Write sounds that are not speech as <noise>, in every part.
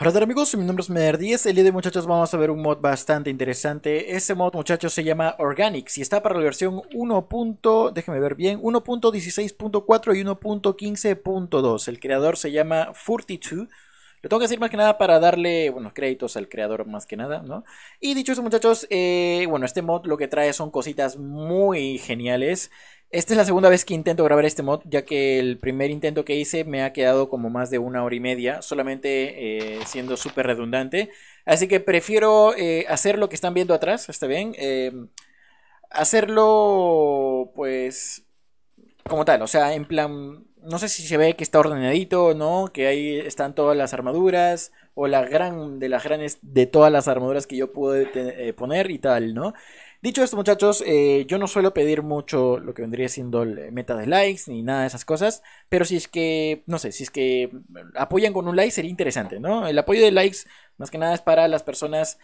Hola amigos, mi nombre es Mer 10. El día de muchachos vamos a ver un mod bastante interesante. Ese mod muchachos se llama Organics y está para la versión 1. déjenme ver bien, 1.16.4 y 1.15.2. El creador se llama 42. Lo tengo que decir más que nada para darle, bueno, créditos al creador más que nada, ¿no? Y dicho eso, muchachos, eh, bueno, este mod lo que trae son cositas muy geniales. Esta es la segunda vez que intento grabar este mod, ya que el primer intento que hice me ha quedado como más de una hora y media, solamente eh, siendo súper redundante. Así que prefiero eh, hacer lo que están viendo atrás, ¿está bien? Em, hacerlo, pues, como tal, o sea, en plan no sé si se ve que está ordenadito o no, que ahí están todas las armaduras o la gran de las grandes de todas las armaduras que yo pude eh, poner y tal, ¿no? Dicho esto, muchachos, eh, yo no suelo pedir mucho lo que vendría siendo eh, meta de likes ni nada de esas cosas, pero si es que, no sé, si es que apoyan con un like sería interesante, ¿no? El apoyo de likes más que nada es para las personas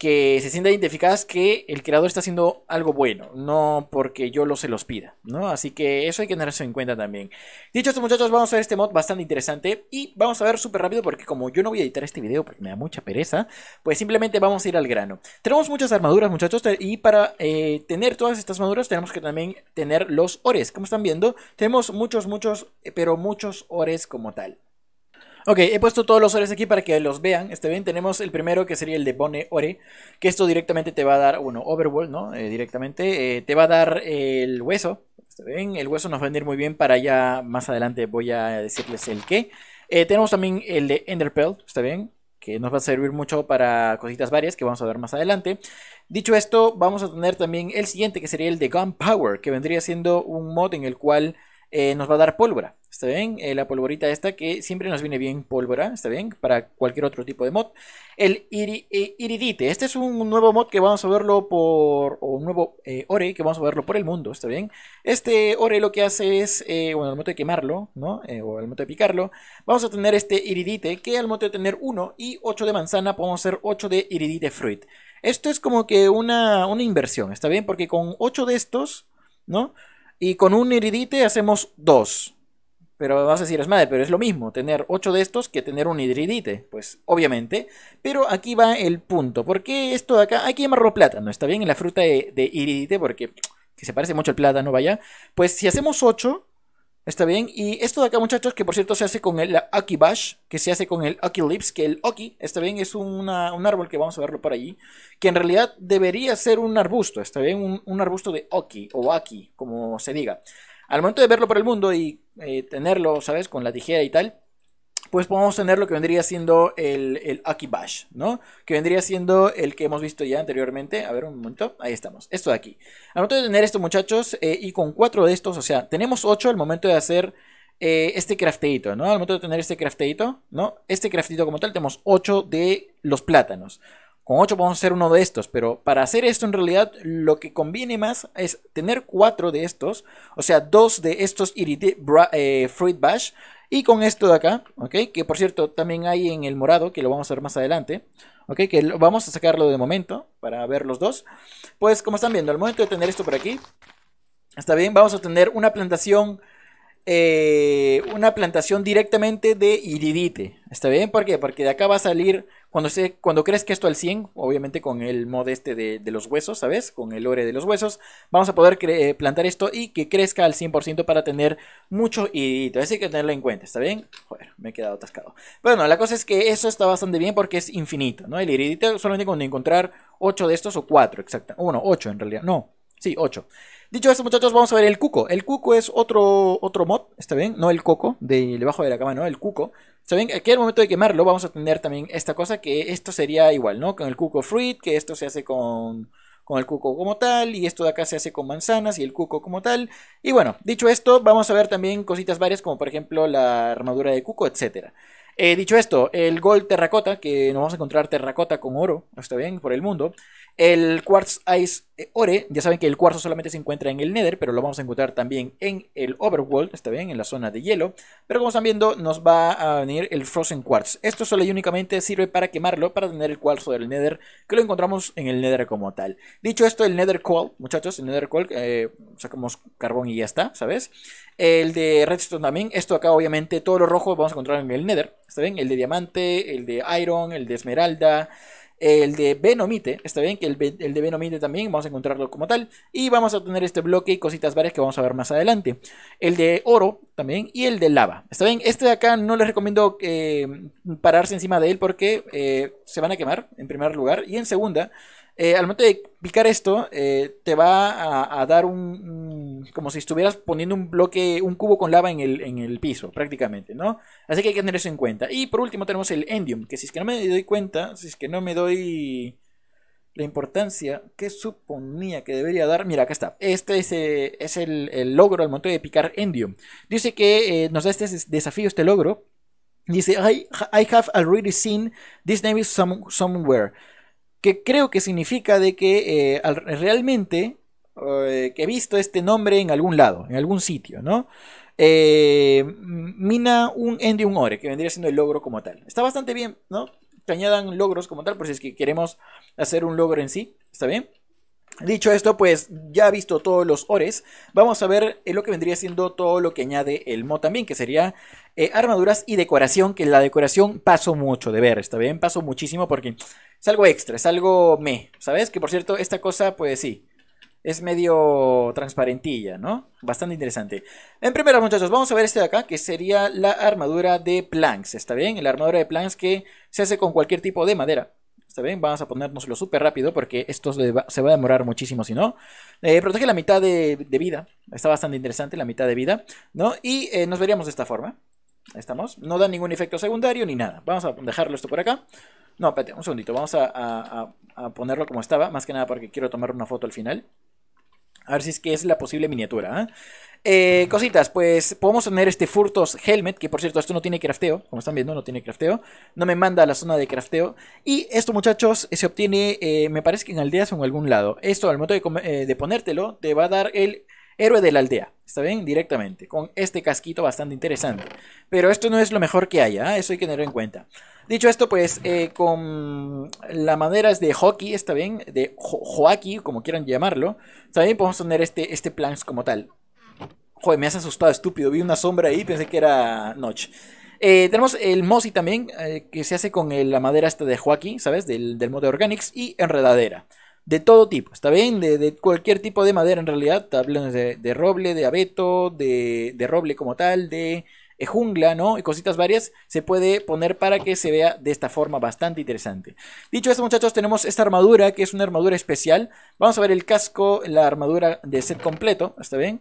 que se sienta identificadas que el creador está haciendo algo bueno, no porque yo lo se los pida, ¿no? Así que eso hay que tenerse en cuenta también. Dicho esto, muchachos, vamos a ver este mod bastante interesante y vamos a ver súper rápido porque como yo no voy a editar este video porque me da mucha pereza, pues simplemente vamos a ir al grano. Tenemos muchas armaduras, muchachos, y para eh, tener todas estas armaduras tenemos que también tener los ores. Como están viendo, tenemos muchos, muchos, eh, pero muchos ores como tal. Ok, he puesto todos los ores aquí para que los vean. ¿está bien, tenemos el primero que sería el de Bone Ore, que esto directamente te va a dar, bueno, Overworld, ¿no? Eh, directamente eh, te va a dar el hueso. ¿está bien, el hueso nos va a venir muy bien para ya más adelante voy a decirles el qué. Eh, tenemos también el de Enderpearl, está bien, que nos va a servir mucho para cositas varias que vamos a ver más adelante. Dicho esto, vamos a tener también el siguiente que sería el de Gunpower, que vendría siendo un mod en el cual eh, nos va a dar pólvora, ¿está bien? Eh, la polvorita esta que siempre nos viene bien pólvora, ¿está bien? Para cualquier otro tipo de mod. El eh, iridite, este es un nuevo mod que vamos a verlo por, o un nuevo ore que vamos a verlo por el mundo, ¿está bien? Este ore lo que hace es, bueno, al momento de quemarlo, ¿no? o al momento de picarlo, vamos a tener este iridite que al momento de tener uno y 8 de manzana podemos hacer 8 de iridite fruit. Esto es como que una, una inversión, ¿está bien? Porque con ocho de estos, ¿no? Y con un iridite hacemos dos. Pero vas a decir, es madre, pero es lo mismo tener ocho de estos que tener un iridite. Pues obviamente. Pero aquí va el punto. ¿Por qué esto de acá? Hay que plátano. Está bien en la fruta de, de iridite porque que se parece mucho al plátano, vaya. Pues si hacemos ocho... Está bien. Y esto de acá, muchachos, que por cierto se hace con el Aki Bash, que se hace con el Aki Lips, que el oki está bien, es un árbol que vamos a verlo por allí, que en realidad debería ser un arbusto, está bien, un, un arbusto de Oki o Aki, como se diga. Al momento de verlo por el mundo y eh, tenerlo, ¿sabes?, con la tijera y tal, pues podemos tener lo que vendría siendo el, el Akibash, ¿no? Que vendría siendo el que hemos visto ya anteriormente. A ver, un momento. Ahí estamos. Esto de aquí. Al momento de tener esto, muchachos, eh, y con cuatro de estos, o sea, tenemos ocho al momento de hacer eh, este craftito ¿no? Al momento de tener este craftito ¿no? Este craftito como tal, tenemos ocho de los plátanos. Con 8 podemos hacer uno de estos, pero para hacer esto en realidad lo que conviene más es tener 4 de estos, o sea, 2 de estos eh, Fruit Bash, y con esto de acá, ¿ok? Que por cierto también hay en el morado, que lo vamos a ver más adelante, ¿ok? Que vamos a sacarlo de momento para ver los dos. Pues como están viendo, al momento de tener esto por aquí, está bien, vamos a tener una plantación... Eh, una plantación directamente de iridite. ¿Está bien? ¿Por qué? Porque de acá va a salir cuando, se, cuando crezca esto al 100, obviamente con el mod este de, los huesos, ¿sabes? Con el ore de los huesos, vamos a poder eh, plantar esto y que crezca al 100% para tener mucho Eso hay que tenerlo en cuenta, ¿está bien? Joder, me he quedado atascado. Bueno, la cosa es que eso está bastante bien porque es infinito, ¿no? El iridito solamente cuando encontrar 8 de estos o 4, exacto. Bueno, 8 en realidad, no, sí, 8. Dicho esto, muchachos, vamos a ver el cuco. El cuco es otro, otro mod, ¿está bien? No el coco, de debajo de la cama, ¿no? El cuco. ¿Está bien? Aquí al momento de quemarlo vamos a tener también esta cosa, que esto sería igual, ¿no? Con el cuco fruit, que esto se hace con con el cuco como tal, y esto de acá se hace con manzanas y el cuco como tal. Y bueno, dicho esto, vamos a ver también cositas varias como por ejemplo la armadura de cuco, etcétera. Eh, dicho esto, el gold terracota, que nos vamos a encontrar terracota con oro, está bien, por el mundo. El quartz ice eh, ore, ya saben que el cuarzo solamente se encuentra en el nether, pero lo vamos a encontrar también en el overworld, está bien, en la zona de hielo. Pero como están viendo, nos va a venir el frozen quartz. Esto solo y únicamente sirve para quemarlo, para tener el cuarzo del nether, que lo encontramos en el nether como tal. Dicho esto, el nether coal, muchachos, el nether coal, eh, sacamos carbón y ya está, ¿sabes? El de redstone también, esto acá obviamente todo lo rojo vamos a encontrar en el nether, ¿está bien? El de diamante, el de iron, el de esmeralda, el de Venomite, está bien, que el, el, de Venomite también vamos a encontrarlo como tal. Y vamos a tener este bloque y cositas varias que vamos a ver más adelante. El de oro también y el de lava, está bien. Este de acá no les recomiendo eh, pararse encima de él porque eh, se van a quemar en primer lugar. Y en segunda, eh, al momento de picar esto, eh, te va a, dar un, como si estuvieras poniendo un bloque, un cubo con lava en el, en el, piso, prácticamente, ¿no? Así que hay que tener eso en cuenta. Y por último tenemos el Endium, que si es que no me doy cuenta, si es que no me doy la importancia que suponía que debería dar. Mira, acá está. Este es, eh, el, logro al momento de picar Endium. Dice que nos da este desafío, este logro. Dice, I, have already seen this name is somewhere que creo que significa de que eh, realmente eh, que he visto este nombre en algún lado, en algún sitio, ¿no? Eh, mina un endium un Ore, que vendría siendo el logro como tal. Está bastante bien, ¿no? Que añadan logros como tal, por si es que queremos hacer un logro en sí, ¿está bien? Dicho esto, pues ya visto todos los ores, vamos a ver eh, lo que vendría siendo todo lo que añade el mod también, que sería eh, armaduras y decoración, que la decoración paso mucho de ver, ¿está bien? Paso muchísimo porque es algo extra, es algo me, ¿sabes? Que por cierto, esta cosa, pues sí, es medio transparentilla, ¿no? Bastante interesante. En primera, muchachos, vamos a ver este de acá, que sería la armadura de Planks, ¿está bien? La armadura de Planks que se hace con cualquier tipo de madera. Está bien, vamos a ponernoslo súper rápido porque esto se va, a demorar muchísimo, si no. Eh, protege la mitad de, vida. Está bastante interesante la mitad de vida, ¿no? Y eh, nos veríamos de esta forma. estamos. No da ningún efecto secundario ni nada. Vamos a dejarlo esto por acá. No, espérate, un segundito. Vamos a ponerlo como estaba. Más que nada porque quiero tomar una foto al final. A ver si es que es la posible miniatura. ¿ah? Eh, cositas, pues podemos tener este Furtos Helmet, que por cierto, esto no tiene crafteo, como están viendo, no tiene crafteo, no me manda a la zona de crafteo. Y esto, muchachos, se obtiene, eh, me parece que en aldeas o en algún lado. Esto, al momento de eh, ponértelo, te va a dar el héroe de la aldea. ¿Está bien? Directamente, con este casquito bastante interesante. Pero esto no es lo mejor que haya, ¿ah? eso hay que tenerlo en cuenta. Dicho esto, pues eh, con la madera de hockey, ¿está bien? De Joaquín como quieran llamarlo, también podemos tener este, este como tal. Joder, me has asustado, estúpido. Vi una sombra ahí, pensé que era noche. Eh, tenemos el Mossy también, eh, que se hace con la madera esta de Joaquín, ¿sabes? Del, del modo Organics y enredadera de todo tipo, ¿está bien? De, cualquier tipo de madera en realidad, hablando de, roble, de abeto, de, roble como tal, de eh, jungla, ¿no? Y cositas varias, se puede poner para que se vea de esta forma bastante interesante. Dicho esto, muchachos, tenemos esta armadura, que es una armadura especial. Vamos a ver el casco, la armadura de set completo, ¿está bien?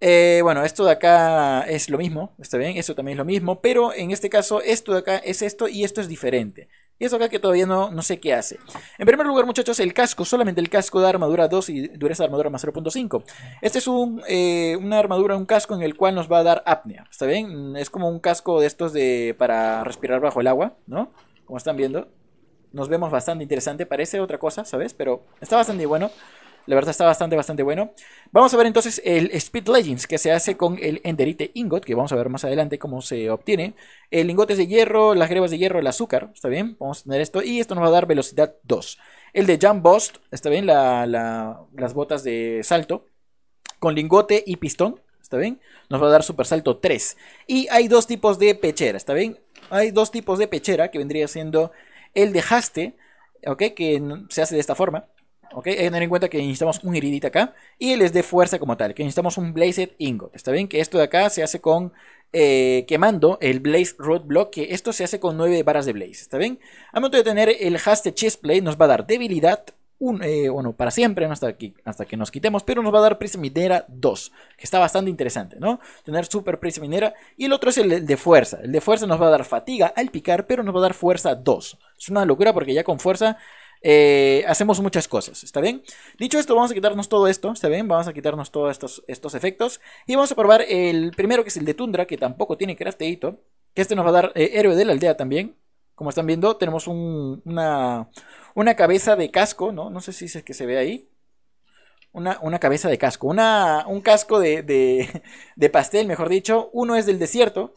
Eh, bueno, esto de acá es lo mismo, ¿está bien? eso también es lo mismo, pero en este caso esto de acá es esto y esto es diferente. Y eso acá que todavía no, no sé qué hace. En primer lugar, muchachos, el casco. Solamente el casco de armadura 2 y dureza de armadura más 0.5. Este es un, eh, una armadura, un casco en el cual nos va a dar apnea. ¿Está bien? Es como un casco de estos de para respirar bajo el agua, ¿no? Como están viendo. Nos vemos bastante interesante. Parece otra cosa, ¿sabes? Pero está bastante bueno. La verdad está bastante, bastante bueno. Vamos a ver entonces el Speed Legends que se hace con el Enderite Ingot, que vamos a ver más adelante cómo se obtiene. El lingote es de hierro, las grebas de hierro, el azúcar, está bien, vamos a tener esto. Y esto nos va a dar velocidad 2. El de Jump Bust, está bien, las botas de salto, con lingote y pistón, está bien. Nos va a dar super salto 3. Y hay dos tipos de pechera, está bien. Hay dos tipos de pechera que vendría siendo el de Haste, ok, que se hace de esta forma hay que tener en cuenta que necesitamos un iridita acá y él es de fuerza como tal, que necesitamos un blazed ingot, ¿está bien? Que esto de acá se hace con eh, quemando el blaze roadblock, que esto se hace con 9 varas de blaze, ¿está bien? a momento de tener el haste chestplate nos va a dar debilidad, eh, bueno, para siempre, hasta, hasta que nos quitemos, pero nos va a dar prisa minera 2, que está bastante interesante, ¿no? Tener super prisa minera. Y el otro es el de fuerza. El de fuerza nos va a dar fatiga al picar, pero nos va a dar fuerza 2. Es una locura porque ya con fuerza eh, hacemos muchas cosas, ¿está bien? Dicho esto, vamos a quitarnos todo esto, ¿está bien? Vamos a quitarnos todos estos, estos efectos. Y vamos a probar el primero, que es el de Tundra, que tampoco tiene crafteito. Que este nos va a dar eh, héroe de la aldea también. Como están viendo, tenemos una, una cabeza de casco, ¿no? No sé si es que se ve ahí. Una, cabeza de casco. un casco de, <laughs> de, pastel, mejor dicho. Uno es del desierto,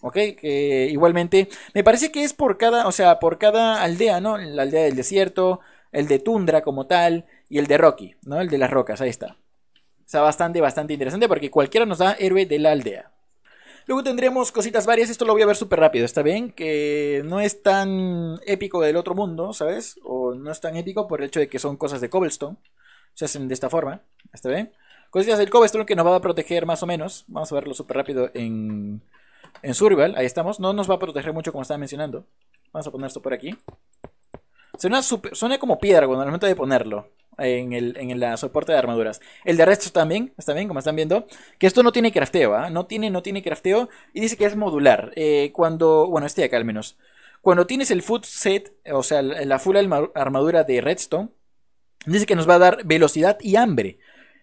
¿ok? que igualmente, me parece que es por cada, o sea, por cada aldea, ¿no? La aldea del desierto, el de tundra como tal, y el de Rocky, ¿no? El de las rocas, ahí está. O sea, bastante, bastante interesante porque cualquiera nos da héroe de la aldea. Luego tendremos cositas varias, esto lo voy a ver súper rápido, ¿está bien? Que no es tan épico del otro mundo, ¿sabes? O no es tan épico por el hecho de que son cosas de cobblestone. Se hacen de esta forma, ¿está bien? Cositas del cobblestone que nos va a proteger más o menos. Vamos a verlo súper rápido en en survival, ahí estamos. No nos va a proteger mucho como estaba mencionando. Vamos a poner esto por aquí. Suena, como piedra cuando al momento de ponerlo en el, en el soporte de armaduras. El de redstone también, está bien, como están viendo. Que esto no tiene crafteo, ¿ah? No tiene, no tiene crafteo. Y dice que es modular. Eh, cuando, bueno, este de acá al menos. Cuando tienes el food set, o sea, la full armadura de redstone, dice que nos va a dar velocidad y hambre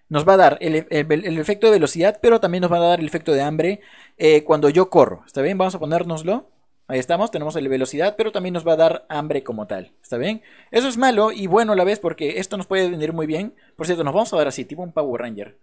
nos va a dar e- el, efecto de velocidad, pero también nos va a dar el efecto de hambre eh, cuando yo corro. ¿Está bien? Vamos a ponérnoslo. Ahí estamos, tenemos la velocidad, pero también nos va a dar hambre como tal. ¿Está bien? Eso es malo y bueno a la vez porque esto nos puede venir muy bien. Por cierto, nos vamos a dar así, tipo un Power Ranger.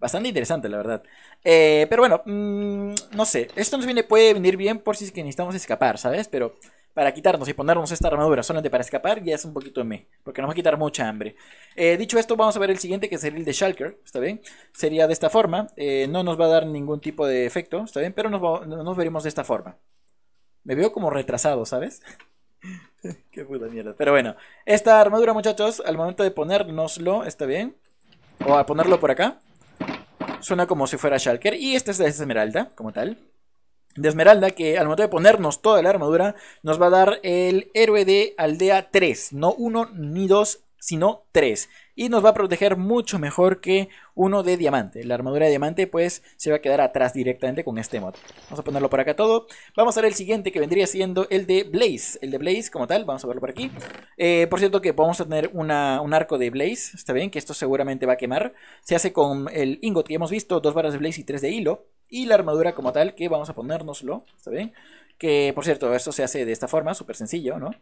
Bastante interesante, la verdad. Eh, pero bueno, mm, no sé. Esto nos viene, puede venir bien por si es que necesitamos escapar, ¿sabes? Pero para quitarnos y ponernos esta armadura solamente para escapar ya es un poquito de me, porque nos va a quitar mucha hambre. Eh, dicho esto, vamos a ver el siguiente que sería el de Shulker, ¿está bien? Sería de esta forma, eh, no nos va a dar ningún tipo de efecto, ¿está bien? Pero nos, veremos de esta forma. Me veo como retrasado, ¿sabes? <laughs> Qué puta mierda. Pero bueno, esta armadura, muchachos, al momento de ponérnoslo, ¿está bien? O a ponerlo por acá, suena como si fuera Shulker. Y esta es la Esmeralda, como tal de Esmeralda, que al momento de ponernos toda la armadura, nos va a dar el héroe de aldea 3, no 1 ni 2, sino 3. Y nos va a proteger mucho mejor que uno de diamante. La armadura de diamante pues se va a quedar atrás directamente con este mod. Vamos a ponerlo por acá todo. Vamos a ver el siguiente que vendría siendo el de Blaze. El de Blaze como tal, vamos a verlo por aquí. Eh, por cierto que podemos tener un arco de Blaze, está bien, que esto seguramente va a quemar. Se hace con el ingot que hemos visto, dos varas de Blaze y tres de hilo y la armadura como tal, que vamos a ponérnoslo, ¿está bien? Que, por cierto, esto se hace de esta forma, súper sencillo, ¿no?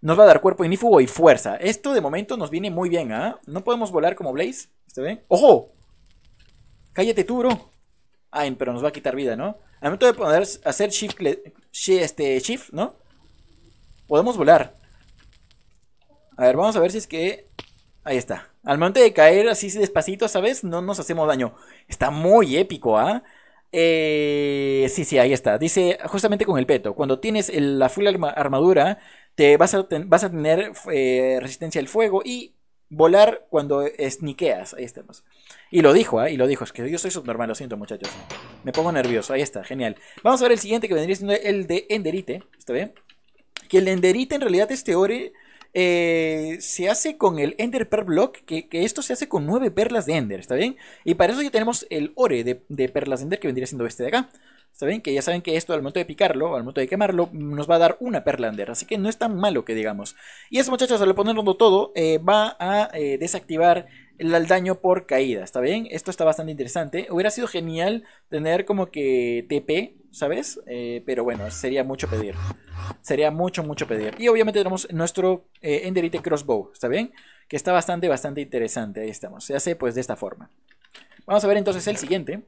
Nos va a dar cuerpo inífugo y fuerza. Esto de momento nos viene muy bien, ¿ah? No podemos volar como Blaze, ¿está bien? ¡Ojo! ¡Cállate tú, bro! Ay, pero nos va a quitar vida, ¿no? Al momento de poder hacer shift, este, shift, ¿no? Podemos volar. A ver, vamos a ver si es que... Ahí está. Al momento de caer así despacito, ¿sabes? No nos hacemos daño. Está muy épico, ¿ah? Eh, sí, sí, ahí está. Dice justamente con el peto. Cuando tienes la full armadura, te vas a, tener eh, resistencia al fuego y volar cuando sniqueas. Ahí estamos. Pues. Y lo dijo, ¿eh? y lo dijo. Es que yo soy subnormal, lo siento, muchachos. Me pongo nervioso. Ahí está, genial. Vamos a ver el siguiente que vendría siendo el de Enderite. ¿Está bien? Que el Enderite en realidad es teore eh, se hace con el Ender per Block, que, esto se hace con nueve perlas de Ender, ¿está bien? Y para eso ya tenemos el ore de, perlas de Ender, que vendría siendo este de acá. ¿Está bien? Que ya saben que esto al momento de picarlo, al momento de quemarlo, nos va a dar una perla Ender, así que no es tan malo que digamos. Y eso muchachos, al ponerlo todo, eh, va a eh, desactivar el daño por caída, ¿está bien? Esto está bastante interesante. Hubiera sido genial tener como que TP, ¿sabes? Eh, pero bueno, sería mucho pedir. Sería mucho, mucho pedir. Y obviamente tenemos nuestro eh, Enderite Crossbow, ¿está bien? Que está bastante, bastante interesante. Ahí estamos. Se hace pues de esta forma. Vamos a ver entonces el siguiente.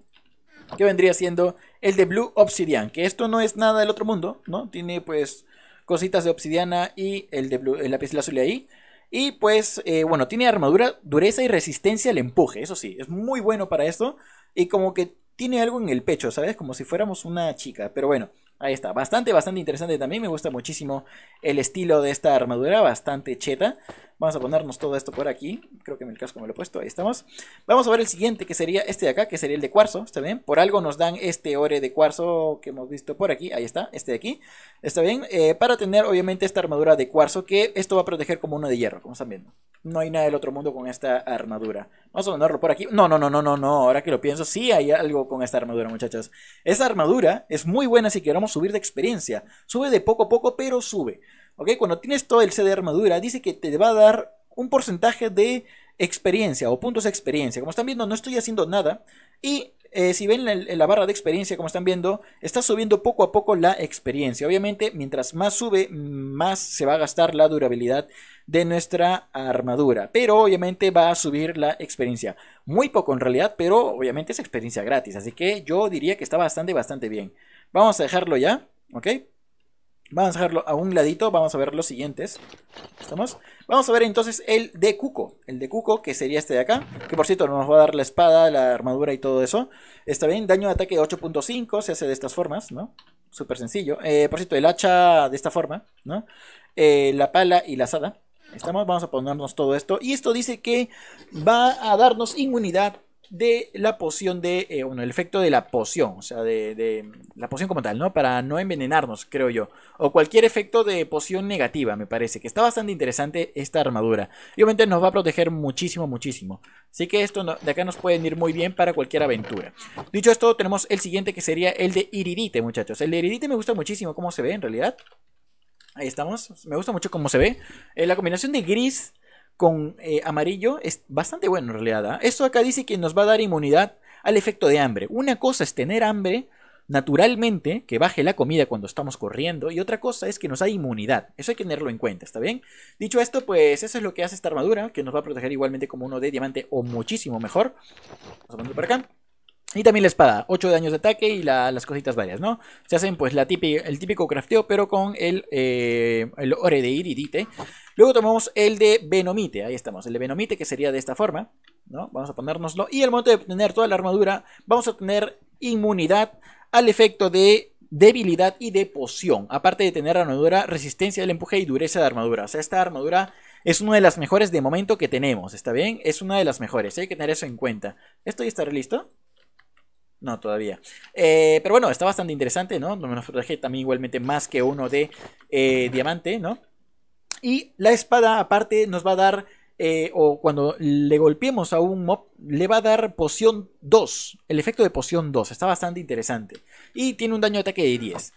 Que vendría siendo el de Blue Obsidian. Que esto no es nada del otro mundo, ¿no? Tiene pues cositas de obsidiana y el de la el azul ahí. Y pues, eh, bueno, tiene armadura, dureza y resistencia al empuje, eso sí, es muy bueno para esto. Y como que tiene algo en el pecho, ¿sabes? Como si fuéramos una chica, pero bueno. Ahí está, bastante, bastante interesante también. Me gusta muchísimo el estilo de esta armadura, bastante cheta. Vamos a ponernos todo esto por aquí. Creo que en el casco me lo he puesto, ahí estamos. Vamos a ver el siguiente, que sería este de acá, que sería el de cuarzo, ¿está bien? Por algo nos dan este ore de cuarzo que hemos visto por aquí, ahí está, este de aquí, ¿está bien? Eh, para tener obviamente esta armadura de cuarzo, que esto va a proteger como uno de hierro, como están viendo no hay nada del otro mundo con esta armadura. Vamos a ponerlo por aquí. No, no, no, no, no, Ahora que lo pienso, sí hay algo con esta armadura, muchachas. Esa armadura es muy buena si queremos subir de experiencia. Sube de poco a poco, pero sube. ¿Ok? Cuando tienes todo el C de armadura, dice que te va a dar un porcentaje de experiencia o puntos de experiencia. Como están viendo, no estoy haciendo nada. Y eh, si ven la, la, barra de experiencia, como están viendo, está subiendo poco a poco la experiencia. Obviamente, mientras más sube, más se va a gastar la durabilidad de nuestra armadura. Pero obviamente va a subir la experiencia. Muy poco en realidad, pero obviamente es experiencia gratis. Así que yo diría que está bastante, bastante bien. Vamos a dejarlo ya, ¿ok? Vamos a dejarlo a un ladito, vamos a ver los siguientes. ¿Estamos? Vamos a ver entonces el de Cuco. El de Cuco, que sería este de acá. Que por cierto nos va a dar la espada, la armadura y todo eso. Está bien, daño de ataque 8.5, se hace de estas formas, ¿no? Súper sencillo. Eh, por cierto, el hacha de esta forma, ¿no? Eh, la pala y la asada. Estamos, vamos a ponernos todo esto. Y esto dice que va a darnos inmunidad de la poción de, eh, bueno, el efecto de la poción, o sea, de, la poción como tal, ¿no? Para no envenenarnos, creo yo. O cualquier efecto de poción negativa, me parece, que está bastante interesante esta armadura. Y obviamente nos va a proteger muchísimo, muchísimo. Así que esto de acá nos puede ir muy bien para cualquier aventura. Dicho esto, tenemos el siguiente que sería el de Iridite, muchachos. El de Iridite me gusta muchísimo cómo se ve en realidad. Ahí estamos. Me gusta mucho cómo se ve. Eh, la combinación de gris con eh, amarillo es bastante buena en realidad. ¿ah? Esto acá dice que nos va a dar inmunidad al efecto de hambre. Una cosa es tener hambre naturalmente, que baje la comida cuando estamos corriendo, y otra cosa es que nos da inmunidad. Eso hay que tenerlo en cuenta, ¿está bien? Dicho esto, pues eso es lo que hace esta armadura, que nos va a proteger igualmente como uno de diamante o muchísimo mejor. Vamos a ponerlo por acá. Y también la espada, 8 daños de ataque y las cositas varias, ¿no? Se hacen pues la típica, el típico crafteo, pero con el, eh, el ore de iridite. Luego tomamos el de venomite, ahí estamos, el de venomite que sería de esta forma, ¿no? Vamos a ponérnoslo. Y al momento de tener toda la armadura, vamos a tener inmunidad al efecto de debilidad y de poción. Aparte de tener armadura, resistencia del empuje y dureza de armadura. O sea, esta armadura es una de las mejores de momento que tenemos, ¿está bien? Es una de las mejores, hay que tener eso en cuenta. ¿Esto ya estará listo? No, todavía. Eh, pero bueno, está bastante interesante, ¿no? Nos traje también igualmente más que uno de eh, diamante, ¿no? Y la espada aparte nos va a dar, eh, o cuando le golpeemos a un mob, le va a dar poción 2, el efecto de poción 2, está bastante interesante. Y tiene un daño de ataque de 10.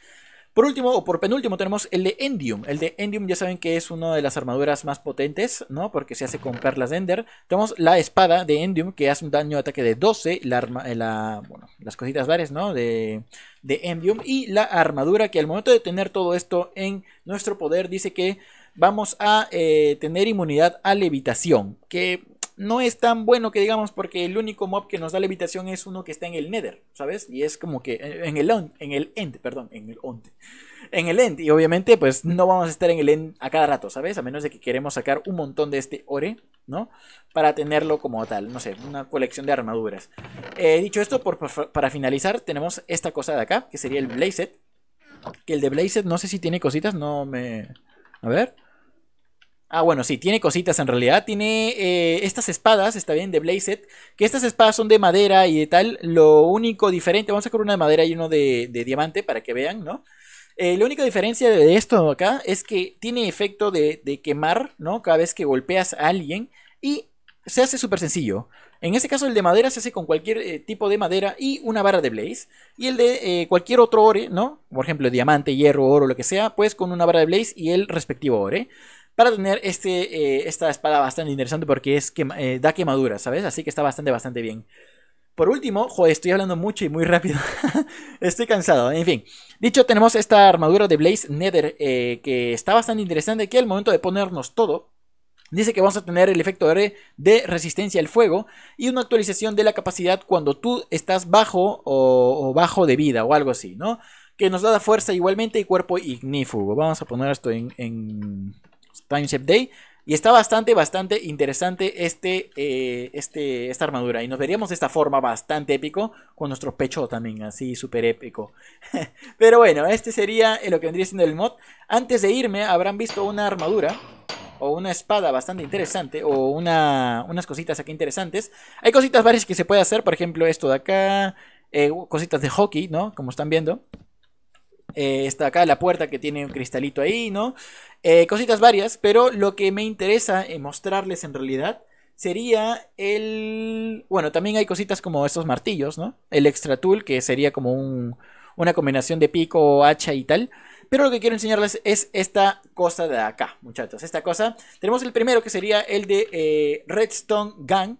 Por último, o por penúltimo, tenemos el de Endium. El de Endium ya saben que es una de las armaduras más potentes, ¿no? Porque se hace con perlas de Ender. Tenemos la espada de Endium, que hace un daño de ataque de 12, la, eh, las cositas varias, ¿no? De, Endium. Y la armadura, que al momento de tener todo esto en nuestro poder, dice que vamos a eh, tener inmunidad a levitación. Que no es tan bueno que digamos porque el único mob que nos da levitación es uno que está en el Nether, ¿sabes? Y es como que eh, en el en el end, perdón, en el onde. En el end y obviamente pues no vamos a estar en el end a cada rato, ¿sabes? A menos de que queremos sacar un montón de este ore, ¿no? Para tenerlo como tal, no sé, una colección de armaduras. he eh, dicho esto, por, para finalizar tenemos esta cosa de acá, que sería el Blazed. Que el de Blazed no sé si tiene cositas, no me... A ver. Ah, bueno, sí, tiene cositas en realidad. Tiene eh, estas espadas, está bien, de blaze, Que estas espadas son de madera y de tal. Lo único diferente, vamos a sacar una de madera y uno de, diamante para que vean, ¿no? Eh, la única diferencia de esto acá es que tiene efecto de, quemar, ¿no? Cada vez que golpeas a alguien. Y se hace súper sencillo. En este caso el de madera se hace con cualquier eh, tipo de madera y una barra de blaze. Y el de cualquier otro ore, ¿no? Por ejemplo, diamante, hierro, oro, lo que sea, pues con una barra de blaze y el respectivo ore para tener este, eh, esta espada bastante interesante porque es que, eh, da quemadura, ¿sabes? Así que está bastante, bastante bien. Por último, joder, estoy hablando mucho y muy rápido. <laughs> estoy cansado. En fin. Dicho, tenemos esta armadura de Blaze Nether eh, que está bastante interesante. Que al momento de ponernos todo, dice que vamos a tener el efecto R de resistencia al fuego y una actualización de la capacidad cuando tú estás bajo o, bajo de vida o algo así, ¿no? Que nos da la fuerza igualmente y cuerpo ignífugo. Vamos a poner esto en Ship Day. Y está bastante, bastante interesante este, eh, este, esta armadura. Y nos veríamos de esta forma bastante épico. Con nuestro pecho también, así súper épico. <laughs> Pero bueno, este sería lo que vendría siendo el mod. Antes de irme, habrán visto una armadura. O una espada bastante interesante. O una, unas cositas aquí interesantes. Hay cositas varias que se puede hacer. Por ejemplo, esto de acá. Eh, cositas de hockey, ¿no? Como están viendo. Eh, está acá la puerta que tiene un cristalito ahí, ¿no? Eh, cositas varias, pero lo que me interesa eh, mostrarles en realidad sería el... Bueno, también hay cositas como estos martillos, ¿no? El extra tool, que sería como una combinación de pico, hacha y tal. Pero lo que quiero enseñarles es esta cosa de acá, muchachos. Esta cosa. Tenemos el primero que sería el de eh, Redstone Gun.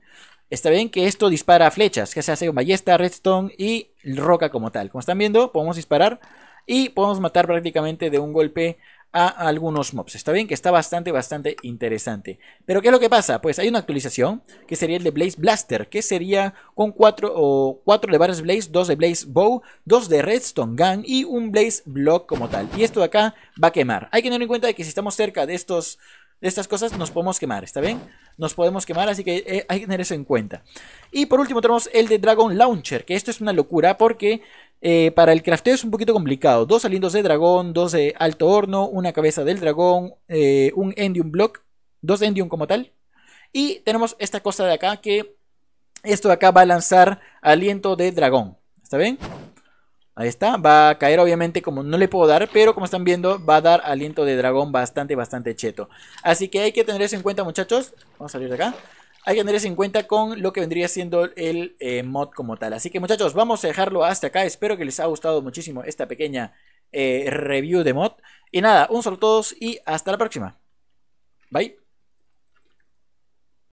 Está bien que esto dispara flechas, que se hace con ballesta, redstone y roca como tal. Como están viendo, podemos disparar y podemos matar prácticamente de un golpe a algunos mobs. Está bien que está bastante, bastante interesante. Pero ¿qué es lo que pasa? Pues hay una actualización que sería el de Blaze Blaster, que sería con 4 o cuatro de Barnes Blaze, 2 de Blaze Bow, 2 de Redstone Gun y un Blaze Block como tal. Y esto de acá va a quemar. Hay que tener en cuenta que si estamos cerca de estos de estas cosas nos podemos quemar, ¿está bien? Nos podemos quemar, así que eh, hay que tener eso en cuenta. Y por último tenemos el de Dragon Launcher, que esto es una locura porque eh, para el crafteo es un poquito complicado. Dos alientos de dragón, dos de alto horno, una cabeza del dragón, eh, un endium block, dos endium como tal. Y tenemos esta cosa de acá que esto de acá va a lanzar aliento de dragón. ¿Está bien? Ahí está, va a caer obviamente como no le puedo dar, pero como están viendo va a dar aliento de dragón bastante, bastante cheto. Así que hay que tener eso en cuenta muchachos. Vamos a salir de acá hay que tener eso en cuenta con lo que vendría siendo el eh, mod como tal. Así que muchachos, vamos a dejarlo hasta acá. Espero que les haya gustado muchísimo esta pequeña eh, review de mod. Y nada, un saludo a todos y hasta la próxima. Bye.